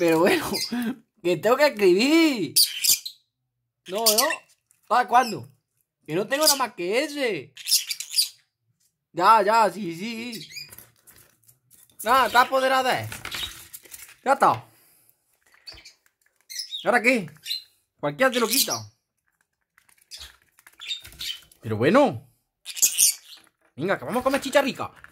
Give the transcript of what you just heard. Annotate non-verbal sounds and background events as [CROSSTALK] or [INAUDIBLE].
Pero bueno, que [LAUGHS] tengo que escribir. No, no. ¿Para cuándo? Que no tengo nada más que ese. Ya, ya, sí, sí. Nada, está apoderada. Eh. Ya está. ¿Ahora qué? Cualquiera te lo quita. Pero bueno. Venga, que vamos a comer chicharrica.